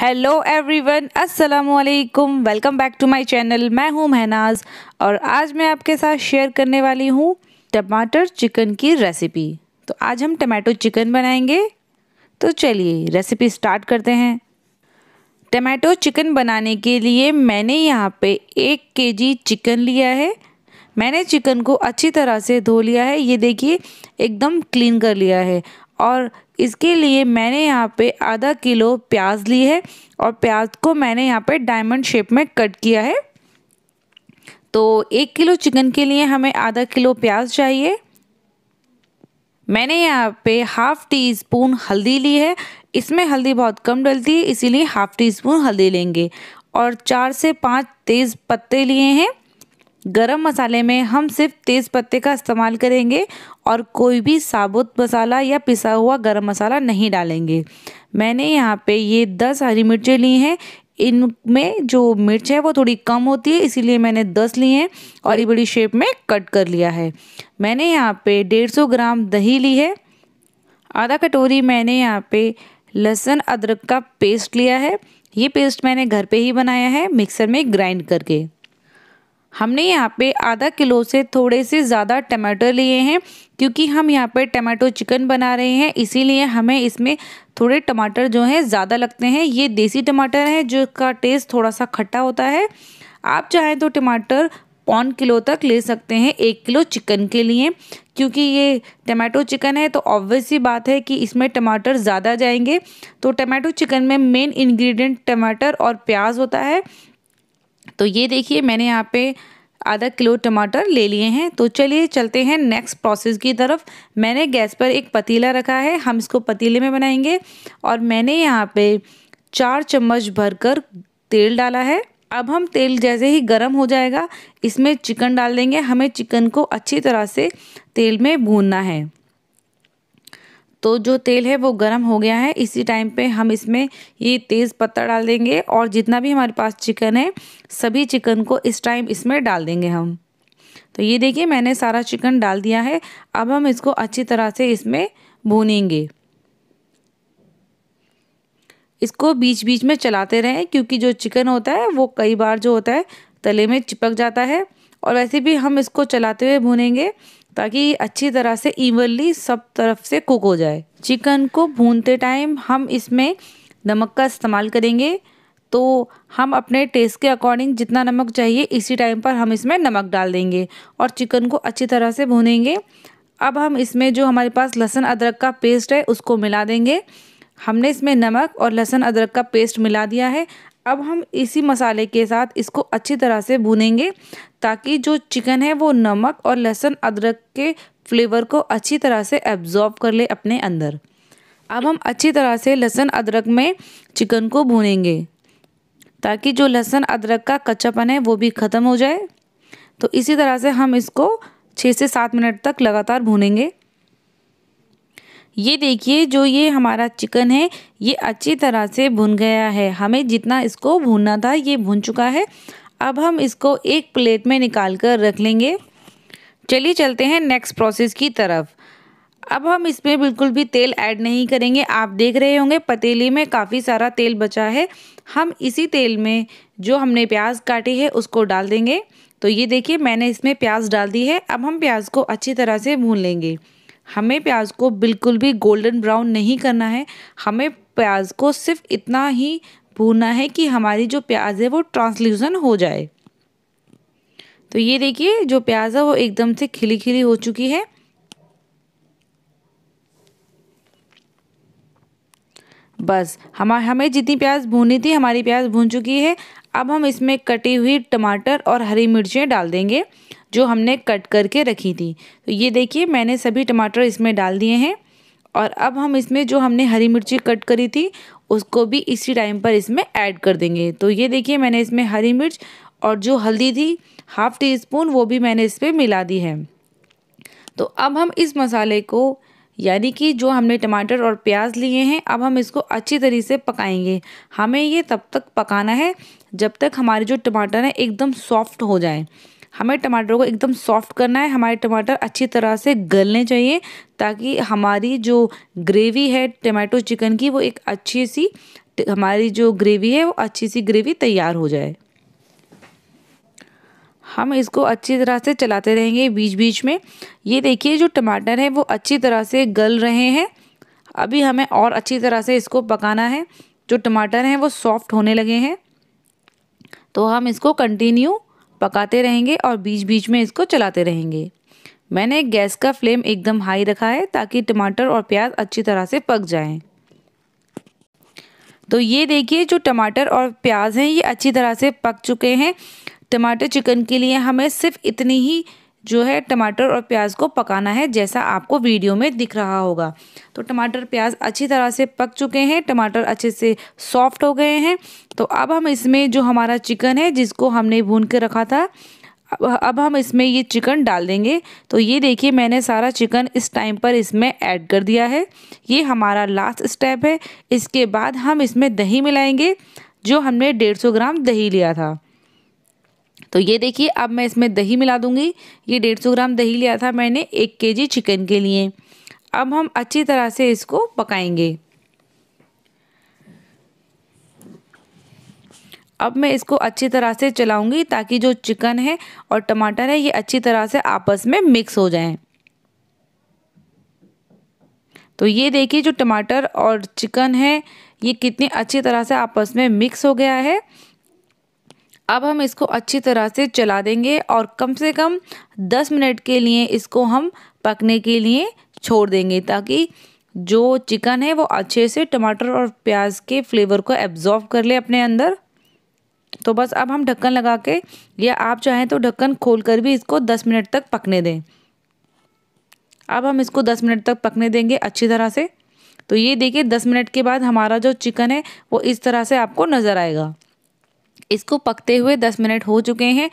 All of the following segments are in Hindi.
हेलो एवरीवन अस्सलाम वालेकुम welcome back to my channel मैं हूं महनाज और आज मैं आपके साथ शेयर करने वाली हूं टमाटर चिकन की रेसिपी तो आज हम टमाटो चिकन बनाएंगे तो चलिए रेसिपी स्टार्ट करते हैं टमाटो चिकन बनाने के लिए मैंने यहाँ पे एक केजी चिकन लिया है मैंने चिकन को अच्छी तरह से धो लिया है ये देखिए एकदम क्लीन कर लिया है और इसके लिए मैंने यहाँ पे आधा किलो प्याज ली है और प्याज को मैंने यहाँ पे डायमंड शेप में कट किया है तो एक किलो चिकन के लिए हमें आधा किलो प्याज चाहिए मैंने यहाँ पे हाफ़ टी स्पून हल्दी ली है इसमें हल्दी बहुत कम डलती है इसीलिए हाफ़ टी स्पून हल्दी लेंगे और चार से पाँच तेज़ पत्ते लिए हैं गरम मसाले में हम सिर्फ तेज़ पत्ते का इस्तेमाल करेंगे और कोई भी साबुत मसाला या पिसा हुआ गरम मसाला नहीं डालेंगे मैंने यहाँ पे ये दस हरी मिर्चें ली हैं इनमें जो मिर्च है वो थोड़ी कम होती है इसीलिए मैंने दस ली हैं और ये बड़ी शेप में कट कर लिया है मैंने यहाँ पे डेढ़ सौ ग्राम दही ली है आधा कटोरी मैंने यहाँ पर लहसुन अदरक का पेस्ट लिया है ये पेस्ट मैंने घर पे ही बनाया है मिक्सर में ग्राइंड करके हमने यहाँ पे आधा किलो से थोड़े से ज़्यादा टमाटर लिए हैं क्योंकि हम यहाँ पे टमाटो चिकन बना रहे हैं इसीलिए हमें इसमें थोड़े टमाटर जो हैं ज़्यादा लगते हैं ये देसी टमाटर हैं जो का टेस्ट थोड़ा सा खट्टा होता है आप चाहें तो टमाटर पौन किलो तक ले सकते हैं एक किलो चिकन के लिए क्योंकि ये टमाटो चिकन है तो ऑब्वियस ही बात है कि इसमें टमाटर ज़्यादा जाएंगे तो टमाटो चिकन में मेन इंग्रेडिएंट टमाटर और प्याज होता है तो ये देखिए मैंने यहाँ पे आधा किलो टमाटर ले लिए हैं तो चलिए चलते हैं नेक्स्ट प्रोसेस की तरफ मैंने गैस पर एक पतीला रखा है हम इसको पतीले में बनाएंगे और मैंने यहाँ पे चार चम्मच भरकर तेल डाला है अब हम तेल जैसे ही गर्म हो जाएगा इसमें चिकन डाल देंगे हमें चिकन को अच्छी तरह से तेल में भूनना है तो जो तेल है वो गर्म हो गया है इसी टाइम पे हम इसमें ये तेज़ पत्ता डाल देंगे और जितना भी हमारे पास चिकन है सभी चिकन को इस टाइम इसमें डाल देंगे हम तो ये देखिए मैंने सारा चिकन डाल दिया है अब हम इसको अच्छी तरह से इसमें भूनेंगे इसको बीच बीच में चलाते रहें क्योंकि जो चिकन होता है वो कई बार जो होता है तले में चिपक जाता है और वैसे भी हम इसको चलाते हुए भूनेंगे ताकि अच्छी तरह से इवनली सब तरफ से कुक हो जाए चिकन को भूनते टाइम हम इसमें नमक का इस्तेमाल करेंगे तो हम अपने टेस्ट के अकॉर्डिंग जितना नमक चाहिए इसी टाइम पर हम इसमें नमक डाल देंगे और चिकन को अच्छी तरह से भूनेंगे अब हम इसमें जो हमारे पास लहसुन अदरक का पेस्ट है उसको मिला देंगे हमने इसमें नमक और लहसुन अदरक का पेस्ट मिला दिया है अब हम इसी मसाले के साथ इसको अच्छी तरह से भुनेंगे ताकि जो चिकन है वो नमक और लहसुन अदरक के फ्लेवर को अच्छी तरह से एब्जॉर्ब कर ले अपने अंदर अब हम अच्छी तरह से लहसुन अदरक में चिकन को भुनेंगे ताकि जो लहसुन अदरक का कच्चापन है वो भी ख़त्म हो जाए तो इसी तरह से हम इसको छः से सात मिनट तक लगातार भूनेंगे ये देखिए जो ये हमारा चिकन है ये अच्छी तरह से भुन गया है हमें जितना इसको भूनना था ये भुन चुका है अब हम इसको एक प्लेट में निकाल कर रख लेंगे चलिए चलते हैं नेक्स्ट प्रोसेस की तरफ अब हम इसमें बिल्कुल भी तेल ऐड नहीं करेंगे आप देख रहे होंगे पतीली में काफ़ी सारा तेल बचा है हम इसी तेल में जो हमने प्याज काटी है उसको डाल देंगे तो ये देखिए मैंने इसमें प्याज डाल दी है अब हम प्याज को अच्छी तरह से भून लेंगे हमें प्याज को बिल्कुल भी गोल्डन ब्राउन नहीं करना है हमें प्याज को सिर्फ इतना ही भूनना है कि हमारी जो प्याज है वो ट्रांसल्यूजन हो जाए तो ये देखिए जो प्याज है वो एकदम से खिली खिली हो चुकी है बस हम हमें जितनी प्याज भूनी थी हमारी प्याज भून चुकी है अब हम इसमें कटी हुई टमाटर और हरी मिर्चें डाल देंगे जो हमने कट करके रखी थी तो ये देखिए मैंने सभी टमाटर इसमें डाल दिए हैं और अब हम इसमें जो हमने हरी मिर्ची कट करी थी उसको भी इसी टाइम पर इसमें ऐड कर देंगे तो ये देखिए मैंने इसमें हरी मिर्च और जो हल्दी थी हाफ़ टी स्पून वो भी मैंने इस पर मिला दी है तो अब हम इस मसाले को यानी कि जो हमने टमाटर और प्याज लिए हैं अब हम इसको अच्छी तरीके से पकाएंगे हमें ये तब तक पकाना है जब तक हमारे जो टमाटर हैं एकदम सॉफ्ट हो जाए हमें टमाटरों को एकदम सॉफ्ट करना है हमारे टमाटर अच्छी तरह से गलने चाहिए ताकि हमारी जो ग्रेवी है टमाटो चिकन की वो एक अच्छी सी हमारी जो ग्रेवी है वो अच्छी सी ग्रेवी तैयार हो जाए हम इसको अच्छी तरह से चलाते रहेंगे बीच बीच में ये देखिए जो टमाटर है वो अच्छी तरह से गल रहे हैं अभी हमें और अच्छी तरह से इसको पकाना है जो टमाटर हैं वो सॉफ्ट होने लगे हैं तो हम इसको कंटिन्यू पकाते रहेंगे और बीच बीच में इसको चलाते रहेंगे मैंने गैस का फ्लेम एकदम हाई रखा है ताकि टमाटर और प्याज अच्छी तरह से पक जाएं। तो ये देखिए जो टमाटर और प्याज हैं ये अच्छी तरह से पक चुके हैं टमाटर चिकन के लिए हमें सिर्फ इतनी ही जो है टमाटर और प्याज को पकाना है जैसा आपको वीडियो में दिख रहा होगा तो टमाटर प्याज अच्छी तरह से पक चुके हैं टमाटर अच्छे से सॉफ्ट हो गए हैं तो अब हम इसमें जो हमारा चिकन है जिसको हमने भून के रखा था अब अब हम इसमें ये चिकन डाल देंगे तो ये देखिए मैंने सारा चिकन इस टाइम पर इसमें ऐड कर दिया है ये हमारा लास्ट स्टेप है इसके बाद हम इसमें दही मिलाएंगे जो हमने डेढ़ सौ ग्राम दही लिया था तो ये देखिए अब मैं इसमें दही मिला दूंगी ये डेढ़ सौ ग्राम दही लिया था मैंने एक के जी चिकन के लिए अब हम अच्छी तरह से इसको पकाएंगे अब मैं इसको अच्छी तरह से चलाऊंगी ताकि जो चिकन है और टमाटर है ये अच्छी तरह से आपस में मिक्स हो जाएं। तो ये देखिए जो टमाटर और चिकन है ये कितनी अच्छी तरह से आपस में मिक्स हो गया है अब हम इसको अच्छी तरह से चला देंगे और कम से कम दस मिनट के लिए इसको हम पकने के लिए छोड़ देंगे ताकि जो चिकन है वो अच्छे से टमाटर और प्याज के फ्लेवर को एब्जॉर्व कर ले अपने अंदर तो बस अब हम ढक्कन लगा के या आप चाहें तो ढक्कन खोल कर भी इसको दस मिनट तक पकने दें अब हम इसको दस मिनट तक पकने देंगे अच्छी तरह से तो ये देखिए दस मिनट के बाद हमारा जो चिकन है वो इस तरह से आपको नज़र आएगा इसको पकते हुए दस मिनट हो चुके हैं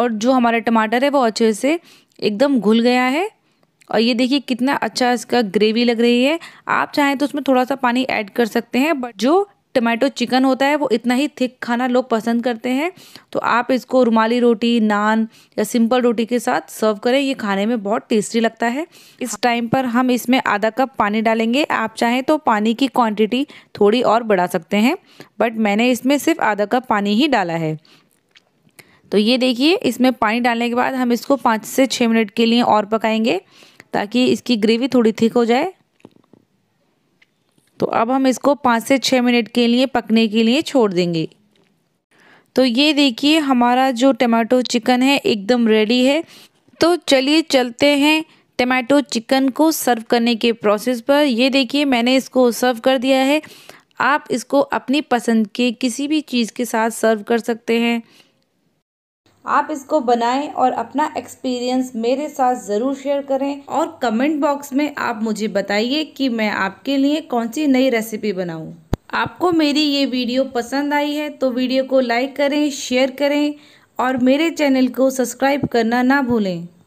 और जो हमारा टमाटर है वो अच्छे से एकदम घुल गया है और ये देखिए कितना अच्छा इसका ग्रेवी लग रही है आप चाहें तो उसमें थोड़ा सा पानी ऐड कर सकते हैं बट जो टमाटो चिकन होता है वो इतना ही थिक खाना लोग पसंद करते हैं तो आप इसको रुमाली रोटी नान या सिंपल रोटी के साथ सर्व करें ये खाने में बहुत टेस्टी लगता है इस टाइम पर हम इसमें आधा कप पानी डालेंगे आप चाहें तो पानी की क्वांटिटी थोड़ी और बढ़ा सकते हैं बट मैंने इसमें सिर्फ आधा कप पानी ही डाला है तो ये देखिए इसमें पानी डालने के बाद हम इसको पाँच से छः मिनट के लिए और पकाएँगे ताकि इसकी ग्रेवी थोड़ी थिक हो जाए तो अब हम इसको पाँच से छः मिनट के लिए पकने के लिए छोड़ देंगे तो ये देखिए हमारा जो टमाटो चिकन है एकदम रेडी है तो चलिए चलते हैं टमाटो चिकन को सर्व करने के प्रोसेस पर ये देखिए मैंने इसको सर्व कर दिया है आप इसको अपनी पसंद के किसी भी चीज़ के साथ सर्व कर सकते हैं आप इसको बनाएं और अपना एक्सपीरियंस मेरे साथ ज़रूर शेयर करें और कमेंट बॉक्स में आप मुझे बताइए कि मैं आपके लिए कौन सी नई रेसिपी बनाऊं। आपको मेरी ये वीडियो पसंद आई है तो वीडियो को लाइक करें शेयर करें और मेरे चैनल को सब्सक्राइब करना ना भूलें